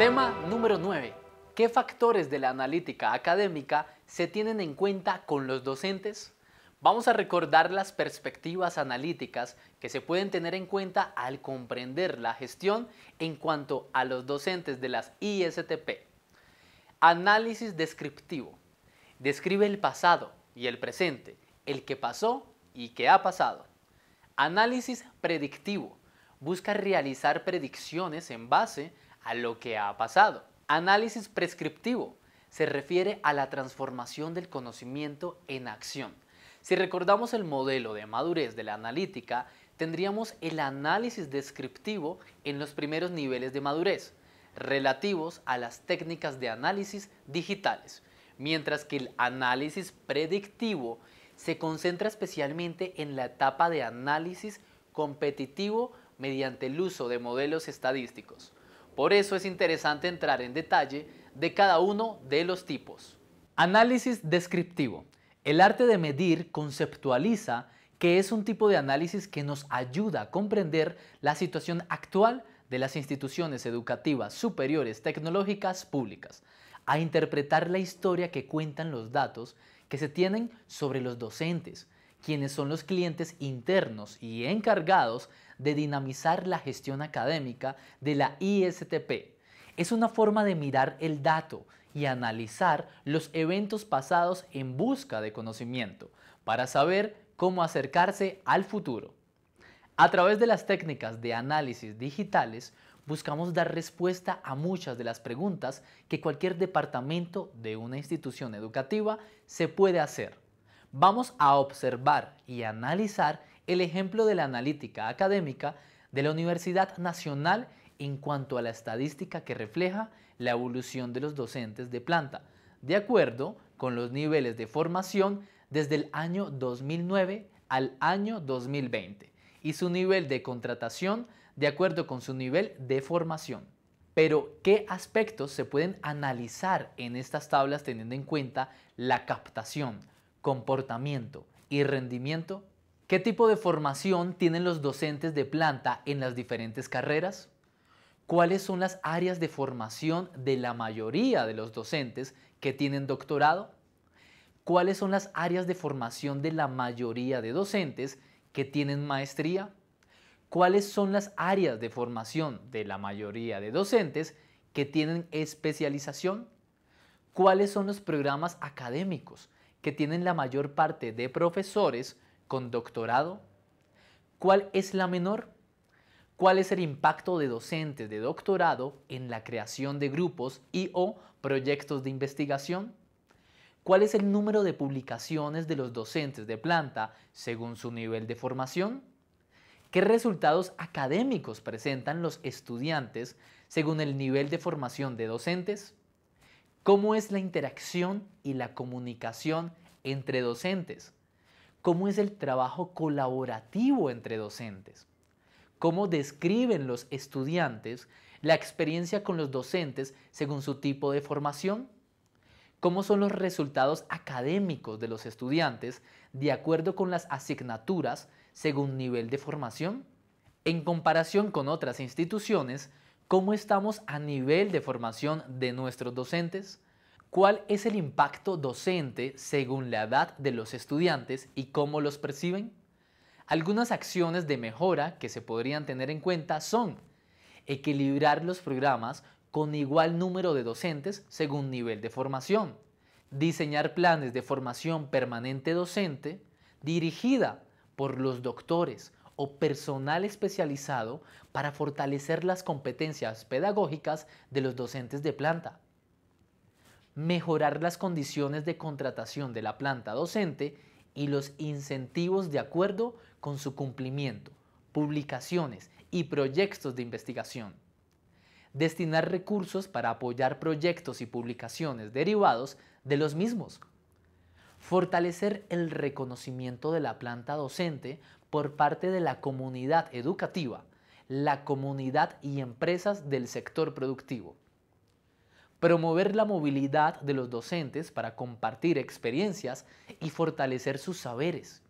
Tema número 9. ¿Qué factores de la analítica académica se tienen en cuenta con los docentes? Vamos a recordar las perspectivas analíticas que se pueden tener en cuenta al comprender la gestión en cuanto a los docentes de las ISTP. Análisis descriptivo. Describe el pasado y el presente, el que pasó y que ha pasado. Análisis predictivo. Busca realizar predicciones en base a a lo que ha pasado. Análisis prescriptivo se refiere a la transformación del conocimiento en acción. Si recordamos el modelo de madurez de la analítica, tendríamos el análisis descriptivo en los primeros niveles de madurez, relativos a las técnicas de análisis digitales, mientras que el análisis predictivo se concentra especialmente en la etapa de análisis competitivo mediante el uso de modelos estadísticos. Por eso es interesante entrar en detalle de cada uno de los tipos. Análisis descriptivo. El arte de medir conceptualiza que es un tipo de análisis que nos ayuda a comprender la situación actual de las instituciones educativas superiores tecnológicas públicas, a interpretar la historia que cuentan los datos que se tienen sobre los docentes, quienes son los clientes internos y encargados de dinamizar la gestión académica de la ISTP. Es una forma de mirar el dato y analizar los eventos pasados en busca de conocimiento para saber cómo acercarse al futuro. A través de las técnicas de análisis digitales, buscamos dar respuesta a muchas de las preguntas que cualquier departamento de una institución educativa se puede hacer. Vamos a observar y analizar el ejemplo de la analítica académica de la Universidad Nacional en cuanto a la estadística que refleja la evolución de los docentes de planta, de acuerdo con los niveles de formación desde el año 2009 al año 2020 y su nivel de contratación de acuerdo con su nivel de formación. Pero, ¿qué aspectos se pueden analizar en estas tablas teniendo en cuenta la captación, comportamiento y rendimiento ¿Qué tipo de formación tienen los docentes de planta en las diferentes carreras? ¿Cuáles son las áreas de formación de la mayoría de los docentes que tienen doctorado? ¿Cuáles son las áreas de formación de la mayoría de docentes que tienen maestría? ¿Cuáles son las áreas de formación de la mayoría de docentes que tienen especialización? ¿Cuáles son los programas académicos que tienen la mayor parte de profesores con doctorado? ¿Cuál es la menor? ¿Cuál es el impacto de docentes de doctorado en la creación de grupos y o proyectos de investigación? ¿Cuál es el número de publicaciones de los docentes de planta según su nivel de formación? ¿Qué resultados académicos presentan los estudiantes según el nivel de formación de docentes? ¿Cómo es la interacción y la comunicación entre docentes? cómo es el trabajo colaborativo entre docentes, cómo describen los estudiantes la experiencia con los docentes según su tipo de formación, cómo son los resultados académicos de los estudiantes de acuerdo con las asignaturas según nivel de formación, en comparación con otras instituciones, cómo estamos a nivel de formación de nuestros docentes, ¿Cuál es el impacto docente según la edad de los estudiantes y cómo los perciben? Algunas acciones de mejora que se podrían tener en cuenta son equilibrar los programas con igual número de docentes según nivel de formación, diseñar planes de formación permanente docente dirigida por los doctores o personal especializado para fortalecer las competencias pedagógicas de los docentes de planta mejorar las condiciones de contratación de la planta docente y los incentivos de acuerdo con su cumplimiento, publicaciones y proyectos de investigación. Destinar recursos para apoyar proyectos y publicaciones derivados de los mismos. Fortalecer el reconocimiento de la planta docente por parte de la comunidad educativa, la comunidad y empresas del sector productivo promover la movilidad de los docentes para compartir experiencias y fortalecer sus saberes,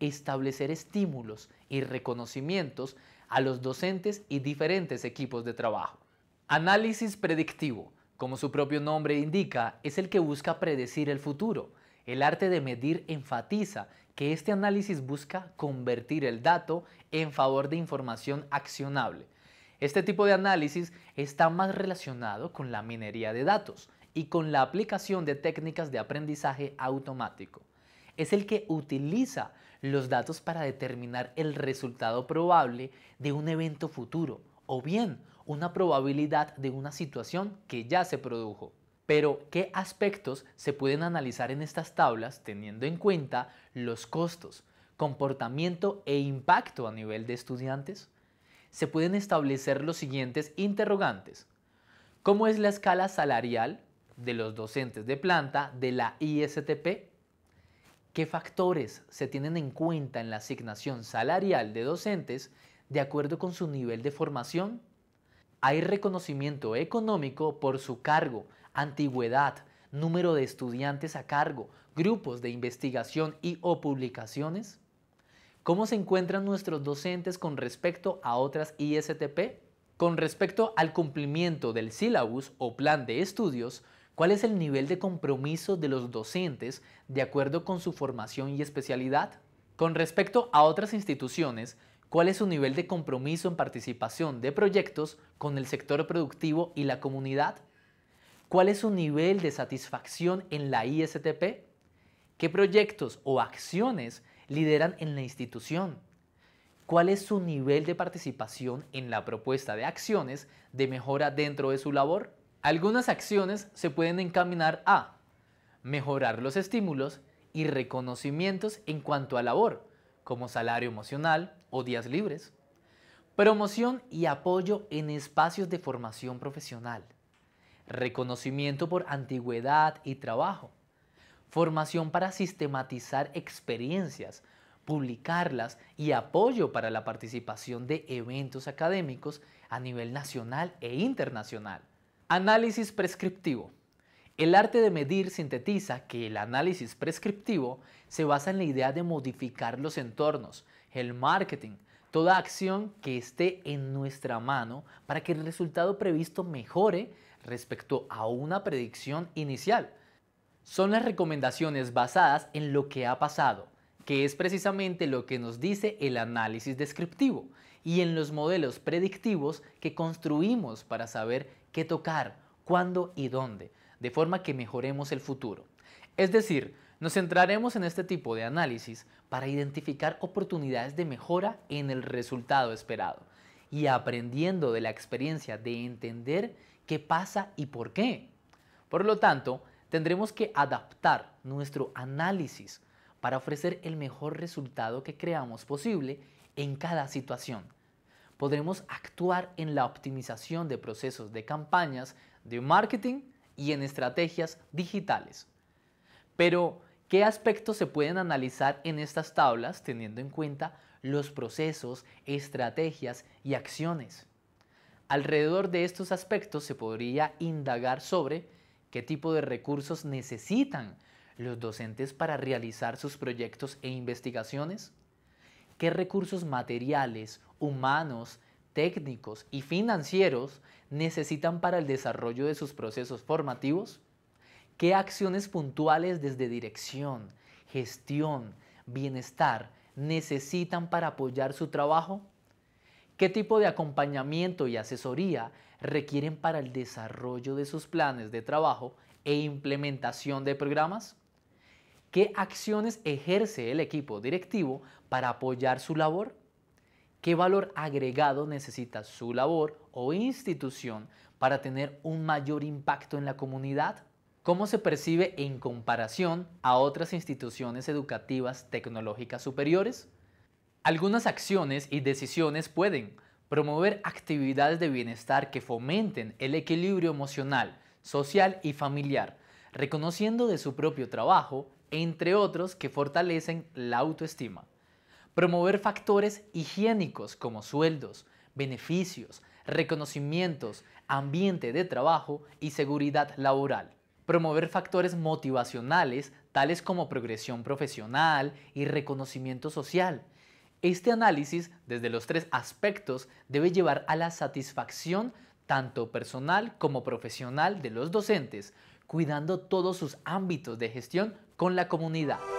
establecer estímulos y reconocimientos a los docentes y diferentes equipos de trabajo. Análisis predictivo, como su propio nombre indica, es el que busca predecir el futuro. El arte de medir enfatiza que este análisis busca convertir el dato en favor de información accionable, este tipo de análisis está más relacionado con la minería de datos y con la aplicación de técnicas de aprendizaje automático. Es el que utiliza los datos para determinar el resultado probable de un evento futuro o bien una probabilidad de una situación que ya se produjo. Pero, ¿qué aspectos se pueden analizar en estas tablas teniendo en cuenta los costos, comportamiento e impacto a nivel de estudiantes? se pueden establecer los siguientes interrogantes. ¿Cómo es la escala salarial de los docentes de planta de la ISTP? ¿Qué factores se tienen en cuenta en la asignación salarial de docentes de acuerdo con su nivel de formación? ¿Hay reconocimiento económico por su cargo, antigüedad, número de estudiantes a cargo, grupos de investigación y o publicaciones? ¿Cómo se encuentran nuestros docentes con respecto a otras ISTP? Con respecto al cumplimiento del sílabus o plan de estudios, ¿cuál es el nivel de compromiso de los docentes de acuerdo con su formación y especialidad? Con respecto a otras instituciones, ¿cuál es su nivel de compromiso en participación de proyectos con el sector productivo y la comunidad? ¿Cuál es su nivel de satisfacción en la ISTP? ¿Qué proyectos o acciones lideran en la institución? ¿Cuál es su nivel de participación en la propuesta de acciones de mejora dentro de su labor? Algunas acciones se pueden encaminar a mejorar los estímulos y reconocimientos en cuanto a labor, como salario emocional o días libres. Promoción y apoyo en espacios de formación profesional. Reconocimiento por antigüedad y trabajo formación para sistematizar experiencias, publicarlas y apoyo para la participación de eventos académicos a nivel nacional e internacional. Análisis prescriptivo. El arte de medir sintetiza que el análisis prescriptivo se basa en la idea de modificar los entornos, el marketing, toda acción que esté en nuestra mano para que el resultado previsto mejore respecto a una predicción inicial son las recomendaciones basadas en lo que ha pasado, que es precisamente lo que nos dice el análisis descriptivo y en los modelos predictivos que construimos para saber qué tocar, cuándo y dónde, de forma que mejoremos el futuro. Es decir, nos centraremos en este tipo de análisis para identificar oportunidades de mejora en el resultado esperado y aprendiendo de la experiencia de entender qué pasa y por qué. Por lo tanto, tendremos que adaptar nuestro análisis para ofrecer el mejor resultado que creamos posible en cada situación. Podremos actuar en la optimización de procesos de campañas, de marketing y en estrategias digitales. Pero, ¿qué aspectos se pueden analizar en estas tablas teniendo en cuenta los procesos, estrategias y acciones? Alrededor de estos aspectos se podría indagar sobre qué tipo de recursos necesitan los docentes para realizar sus proyectos e investigaciones, qué recursos materiales, humanos, técnicos y financieros necesitan para el desarrollo de sus procesos formativos, qué acciones puntuales desde dirección, gestión, bienestar necesitan para apoyar su trabajo, qué tipo de acompañamiento y asesoría requieren para el desarrollo de sus planes de trabajo e implementación de programas? ¿Qué acciones ejerce el equipo directivo para apoyar su labor? ¿Qué valor agregado necesita su labor o institución para tener un mayor impacto en la comunidad? ¿Cómo se percibe en comparación a otras instituciones educativas tecnológicas superiores? Algunas acciones y decisiones pueden Promover actividades de bienestar que fomenten el equilibrio emocional, social y familiar, reconociendo de su propio trabajo, entre otros que fortalecen la autoestima. Promover factores higiénicos como sueldos, beneficios, reconocimientos, ambiente de trabajo y seguridad laboral. Promover factores motivacionales tales como progresión profesional y reconocimiento social, este análisis desde los tres aspectos debe llevar a la satisfacción tanto personal como profesional de los docentes, cuidando todos sus ámbitos de gestión con la comunidad.